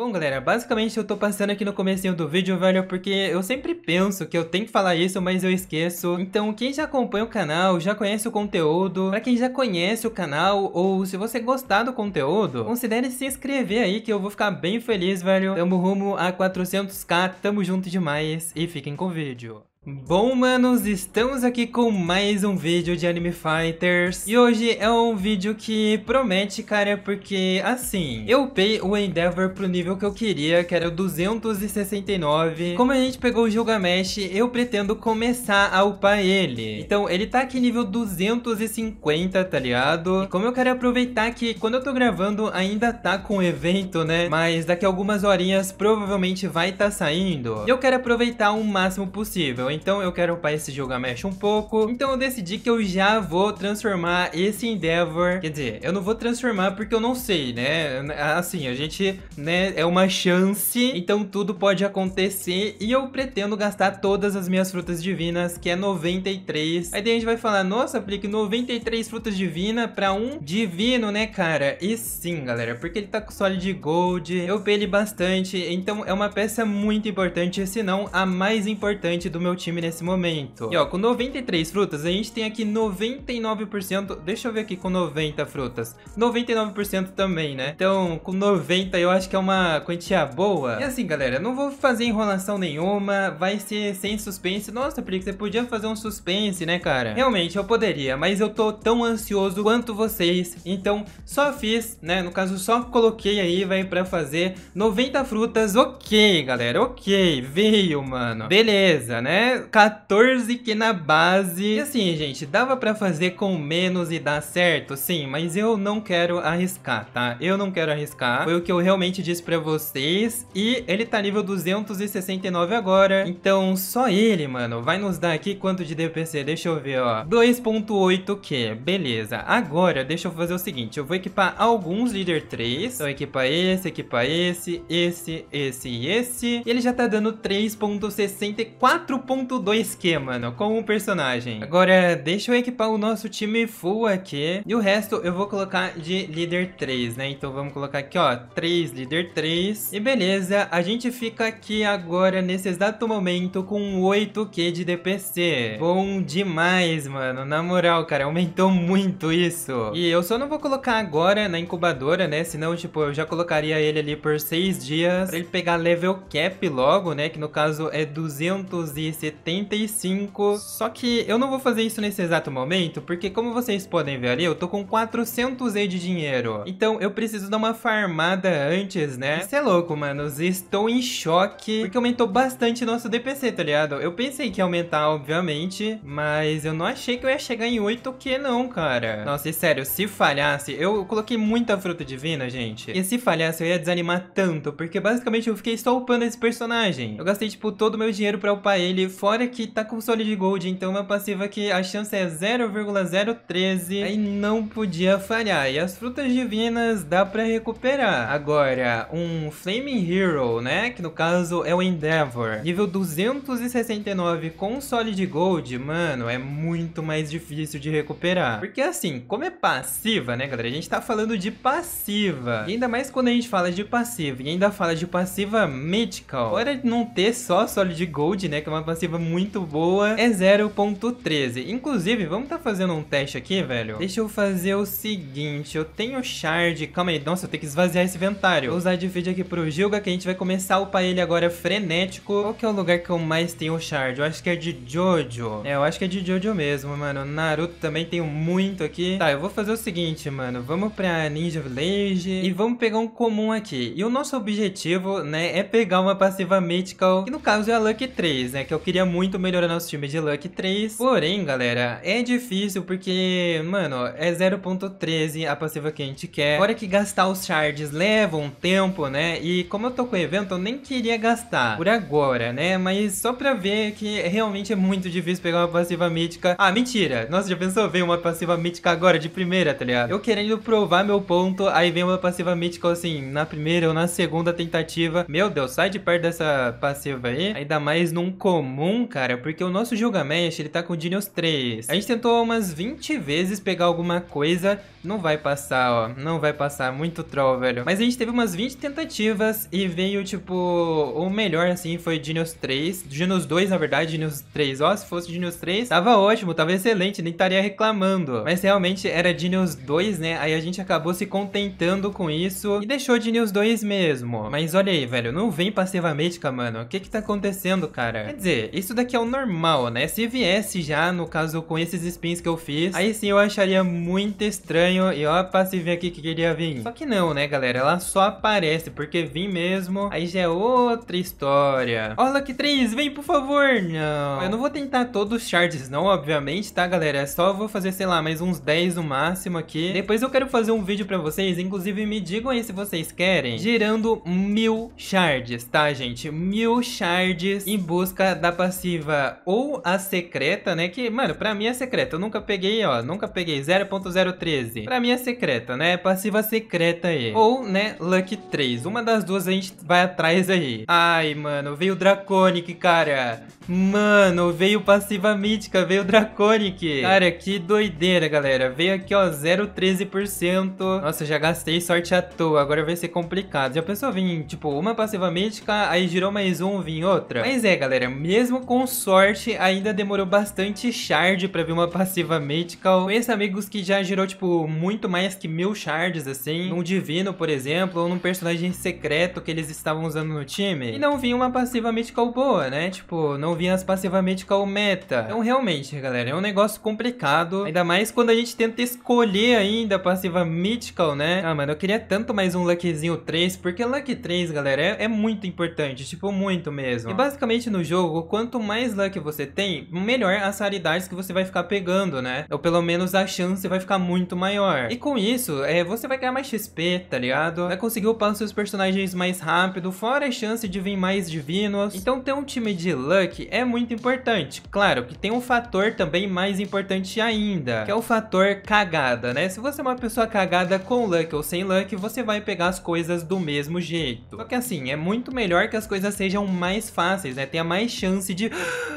Bom, galera, basicamente eu tô passando aqui no começo do vídeo, velho, porque eu sempre penso que eu tenho que falar isso, mas eu esqueço. Então, quem já acompanha o canal, já conhece o conteúdo, pra quem já conhece o canal, ou se você gostar do conteúdo, considere se inscrever aí, que eu vou ficar bem feliz, velho. Tamo rumo a 400k, tamo junto demais, e fiquem com o vídeo. Bom, manos, estamos aqui com mais um vídeo de Anime Fighters. E hoje é um vídeo que promete, cara, porque, assim, eu upei o Endeavor pro nível que eu queria, que era 269. Como a gente pegou o Gilgamesh, eu pretendo começar a upar ele. Então, ele tá aqui nível 250, tá ligado? E como eu quero aproveitar que quando eu tô gravando ainda tá com o evento, né? Mas daqui a algumas horinhas provavelmente vai tá saindo. E eu quero aproveitar o máximo possível. Então, então eu quero upar esse Gilgamesh um pouco. Então eu decidi que eu já vou transformar esse Endeavor, quer dizer, eu não vou transformar porque eu não sei, né? Assim, a gente, né, é uma chance, então tudo pode acontecer e eu pretendo gastar todas as minhas frutas divinas, que é 93. Aí daí a gente vai falar, nossa, aplique 93 frutas divinas pra um divino, né, cara? E sim, galera, porque ele tá com Solid Gold, eu pele bastante, então é uma peça muito importante, se não a mais importante do meu time nesse momento. E ó, com 93 frutas, a gente tem aqui 99%, deixa eu ver aqui com 90 frutas, 99% também, né? Então, com 90 eu acho que é uma quantia boa. E assim, galera, não vou fazer enrolação nenhuma, vai ser sem suspense. Nossa, Prix, você podia fazer um suspense, né, cara? Realmente, eu poderia, mas eu tô tão ansioso quanto vocês, então só fiz, né, no caso só coloquei aí, vai pra fazer 90 frutas, ok, galera, ok, veio, mano. Beleza, né? 14 que na base. E assim, gente, dava para fazer com menos e dar certo, sim, mas eu não quero arriscar, tá? Eu não quero arriscar. Foi o que eu realmente disse para vocês. E ele tá nível 269 agora. Então, só ele, mano, vai nos dar aqui quanto de DPC. Deixa eu ver, ó. 2.8Q. Beleza. Agora, deixa eu fazer o seguinte. Eu vou equipar alguns líder 3. Então, equipa esse, equipa esse, esse, esse e esse. E ele já tá dando 3.64 ponto do esquema, mano, com o personagem. Agora, deixa eu equipar o nosso time full aqui. E o resto eu vou colocar de líder 3, né? Então vamos colocar aqui, ó, 3, líder 3. E beleza, a gente fica aqui agora, nesse exato momento, com 8 k de DPC. Bom demais, mano. Na moral, cara, aumentou muito isso. E eu só não vou colocar agora na incubadora, né? Senão, tipo, eu já colocaria ele ali por 6 dias pra ele pegar level cap logo, né? Que no caso é 260 75. Só que eu não vou fazer isso nesse exato momento, porque como vocês podem ver ali, eu tô com 400 E de dinheiro. Então eu preciso dar uma farmada antes, né? Isso é louco, manos. Estou em choque, porque aumentou bastante nosso DPC, tá ligado? Eu pensei que ia aumentar, obviamente, mas eu não achei que eu ia chegar em 8Q não, cara. Nossa, e sério, se falhasse, eu coloquei muita fruta divina, gente. E se falhasse, eu ia desanimar tanto, porque basicamente eu fiquei só upando esse personagem. Eu gastei, tipo, todo o meu dinheiro pra upar ele fora que tá com Solid Gold, então uma passiva que a chance é 0,013 aí não podia falhar. E as frutas divinas dá pra recuperar. Agora, um Flaming Hero, né? Que no caso é o Endeavor. Nível 269 com Solid Gold, mano, é muito mais difícil de recuperar. Porque assim, como é passiva, né, galera? A gente tá falando de passiva. E ainda mais quando a gente fala de passiva. E ainda fala de passiva Mythical. Fora não ter só Solid Gold, né? Que é uma passiva expectativa muito boa é 0.13. Inclusive, vamos tá fazendo um teste aqui, velho? Deixa eu fazer o seguinte, eu tenho shard, calma aí, nossa, eu tenho que esvaziar esse inventário. Vou usar de vídeo aqui pro Gilga, que a gente vai começar a upar ele agora frenético. Qual que é o lugar que eu mais tenho shard? Eu acho que é de Jojo. É, eu acho que é de Jojo mesmo, mano. Naruto também tenho muito aqui. Tá, eu vou fazer o seguinte, mano, vamos pra Ninja Village e vamos pegar um comum aqui. E o nosso objetivo, né, é pegar uma passiva mythical, que no caso é a Lucky 3, né, que eu queria queria muito melhorar nosso time de Luck 3. Porém, galera, é difícil porque, mano, é 0.13 a passiva que a gente quer. Fora que gastar os shards leva um tempo, né? E como eu tô com o evento, eu nem queria gastar por agora, né? Mas só pra ver que realmente é muito difícil pegar uma passiva mítica. Ah, mentira! Nossa, já pensou? Vem uma passiva mítica agora, de primeira, tá ligado? Eu querendo provar meu ponto, aí vem uma passiva mítica, assim, na primeira ou na segunda tentativa. Meu Deus, sai de perto dessa passiva aí. Ainda mais num comum comum, cara, porque o nosso Gilgamesh, ele tá com o Genius 3. A gente tentou umas 20 vezes pegar alguma coisa, não vai passar, ó, não vai passar, muito troll, velho. Mas a gente teve umas 20 tentativas e veio, tipo, o melhor, assim, foi Genius 3, Genius 2, na verdade, Genius 3, ó, se fosse Genius 3, tava ótimo, tava excelente, nem estaria reclamando. Mas realmente era Genius 2, né, aí a gente acabou se contentando com isso e deixou Genius 2 mesmo. Mas olha aí, velho, não vem passivamente, mítica, mano, o que que tá acontecendo, cara? Quer dizer, isso daqui é o normal, né? Se viesse já, no caso, com esses spins que eu fiz, aí sim eu acharia muito estranho. E ó, pra se vem aqui que queria vir. Só que não, né, galera? Ela só aparece, porque vim mesmo, aí já é outra história. Ó, oh, Lucky 3, vem, por favor! Não. Eu não vou tentar todos os shards, não, obviamente, tá, galera? Só vou fazer, sei lá, mais uns 10 no máximo aqui. Depois eu quero fazer um vídeo pra vocês, inclusive me digam aí se vocês querem, girando mil shards, tá, gente? Mil shards em busca da passiva ou a secreta, né? Que, mano, pra mim é secreta. Eu nunca peguei, ó. Nunca peguei 0.013. Pra mim é secreta, né? Passiva secreta aí. Ou, né, Luck 3. Uma das duas a gente vai atrás aí. Ai, mano, veio Draconic, cara. Mano, veio passiva mítica, veio Draconic. Cara, que doideira, galera. Veio aqui, ó, 0,13%. Nossa, já gastei sorte à toa. Agora vai ser complicado. Já pensou vir, tipo, uma passiva mítica, aí girou mais um, vim outra? Mas é, galera, mesmo mesmo com sorte, ainda demorou bastante shard para vir uma passiva Mythical. Conheço amigos que já girou, tipo, muito mais que mil shards, assim, num Divino, por exemplo, ou num personagem secreto que eles estavam usando no time, e não vinha uma passiva Mythical boa, né? Tipo, não vinha as passivas Mythical meta. Então, realmente, galera, é um negócio complicado, ainda mais quando a gente tenta escolher ainda a passiva Mythical, né? Ah, mano, eu queria tanto mais um luckzinho 3, porque luck 3, galera, é, é muito importante, tipo, muito mesmo. E basicamente no jogo, quando quanto mais luck você tem, melhor as raridades que você vai ficar pegando, né? Ou pelo menos a chance vai ficar muito maior. E com isso, é, você vai ganhar mais XP, tá ligado? Vai conseguir upar seus personagens mais rápido, fora a chance de vir mais divinos. Então ter um time de luck é muito importante. Claro que tem um fator também mais importante ainda, que é o fator cagada, né? Se você é uma pessoa cagada com luck ou sem luck, você vai pegar as coisas do mesmo jeito. Só que assim, é muito melhor que as coisas sejam mais fáceis, né? Tenha mais chance decidir.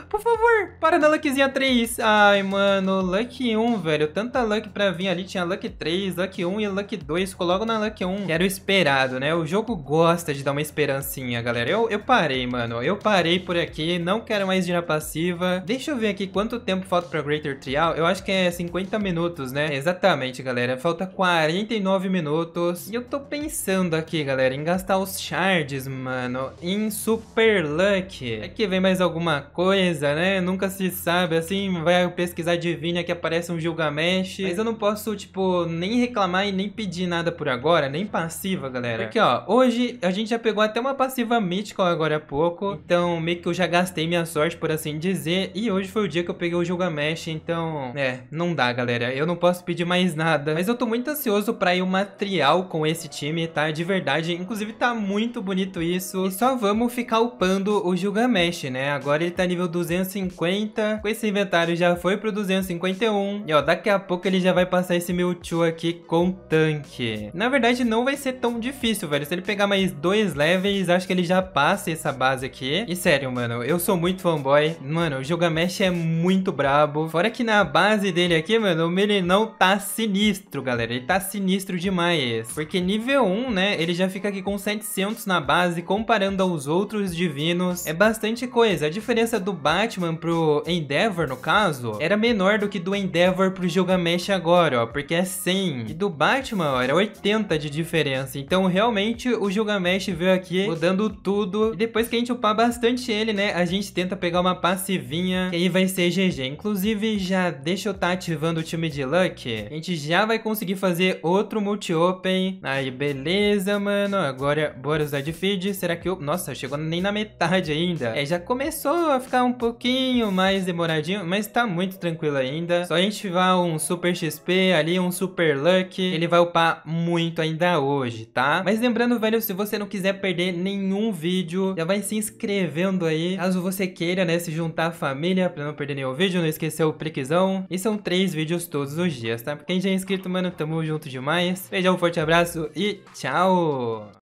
Por favor, para na Luckzinha 3. Ai, mano, Luck 1, velho. Tanta Luck pra vir ali. Tinha Luck 3, Luck 1 e Luck 2. Coloco na Luck 1, que era o esperado, né? O jogo gosta de dar uma esperancinha, galera. Eu, eu parei, mano. Eu parei por aqui. Não quero mais girar passiva. Deixa eu ver aqui quanto tempo falta pra Greater Trial. Eu acho que é 50 minutos, né? Exatamente, galera. Falta 49 minutos. E eu tô pensando aqui, galera, em gastar os shards, mano, em Super Luck. Aqui é vem mais alguma alguma coisa, né? Nunca se sabe, assim, vai pesquisar divina que aparece um Gilgamesh. Mas eu não posso, tipo, nem reclamar e nem pedir nada por agora, nem passiva, galera. Porque, ó, hoje a gente já pegou até uma passiva mítica agora há pouco, então meio que eu já gastei minha sorte, por assim dizer, e hoje foi o dia que eu peguei o Gilgamesh, então, é, não dá, galera. Eu não posso pedir mais nada. Mas eu tô muito ansioso pra ir o material com esse time, tá? De verdade, inclusive tá muito bonito isso. E só vamos ficar upando o Gilgamesh, né? Agora Agora ele tá nível 250. Com esse inventário já foi pro 251. E ó, daqui a pouco ele já vai passar esse Mewtwo aqui com tanque. Na verdade, não vai ser tão difícil, velho. Se ele pegar mais dois levels, acho que ele já passa essa base aqui. E sério, mano, eu sou muito fanboy. Mano, o Mesh é muito brabo. Fora que na base dele aqui, mano, o meninão tá sinistro, galera. Ele tá sinistro demais. Porque nível 1, né, ele já fica aqui com 700 na base, comparando aos outros divinos. É bastante coisa diferença do Batman pro Endeavor, no caso, era menor do que do Endeavor pro Gilgamesh agora, ó, porque é 100. E do Batman, ó, era 80 de diferença. Então, realmente, o Gilgamesh veio aqui mudando tudo. E depois que a gente upar bastante ele, né, a gente tenta pegar uma passivinha, e aí vai ser GG. Inclusive, já deixa eu estar tá ativando o time de Luck. A gente já vai conseguir fazer outro multi-open. Aí, beleza, mano. Agora, bora usar de feed. Será que eu... Nossa, chegou nem na metade ainda. É, já começou começou a ficar um pouquinho mais demoradinho, mas tá muito tranquilo ainda. Só a gente vai um Super XP ali, um Super Luck, ele vai upar muito ainda hoje, tá? Mas lembrando, velho, se você não quiser perder nenhum vídeo, já vai se inscrevendo aí. Caso você queira, né, se juntar à família pra não perder nenhum vídeo, não esquecer o prequisão. E são três vídeos todos os dias, tá? Pra quem já é inscrito, mano, tamo junto demais. Beijão, forte abraço e tchau!